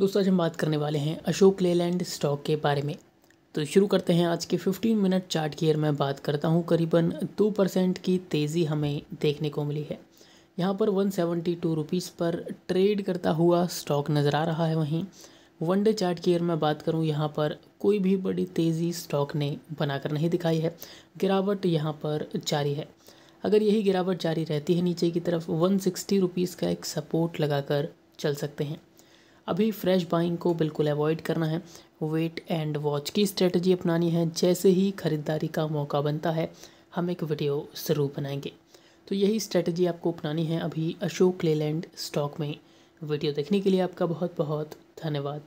दोस्तों आज हम बात करने वाले हैं अशोक लेलैंड स्टॉक के बारे में तो शुरू करते हैं आज के 15 मिनट चार्ट की अगर मैं बात करता हूँ करीबन दो परसेंट की तेज़ी हमें देखने को मिली है यहाँ पर वन सेवेंटी टू रुपीज़ पर ट्रेड करता हुआ स्टॉक नज़र आ रहा है वहीं वन डे चार्ट की अगर मैं बात करूँ यहाँ पर कोई भी बड़ी तेज़ी स्टॉक ने बनाकर नहीं दिखाई है गिरावट यहाँ पर जारी है अगर यही गिरावट जारी रहती है नीचे की तरफ वन सिक्सटी रुपीज़ का एक सपोर्ट लगाकर चल सकते हैं अभी फ्रेश बाइंग को बिल्कुल अवॉइड करना है वेट एंड वॉच की स्ट्रेटजी अपनानी है जैसे ही ख़रीदारी का मौका बनता है हम एक वीडियो ज़रूर बनाएंगे तो यही स्ट्रेटजी आपको अपनानी है अभी अशोक लेलैंड स्टॉक में वीडियो देखने के लिए आपका बहुत बहुत धन्यवाद